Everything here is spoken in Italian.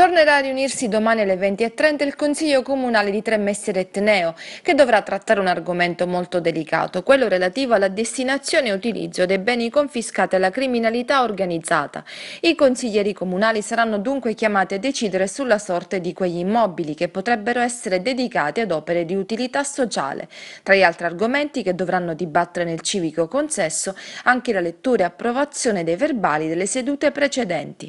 Tornerà a riunirsi domani alle 20.30 il Consiglio Comunale di Tremessere Etneo, che dovrà trattare un argomento molto delicato, quello relativo alla destinazione e utilizzo dei beni confiscati alla criminalità organizzata. I consiglieri comunali saranno dunque chiamati a decidere sulla sorte di quegli immobili che potrebbero essere dedicati ad opere di utilità sociale. Tra gli altri argomenti che dovranno dibattere nel civico consesso, anche la lettura e approvazione dei verbali delle sedute precedenti.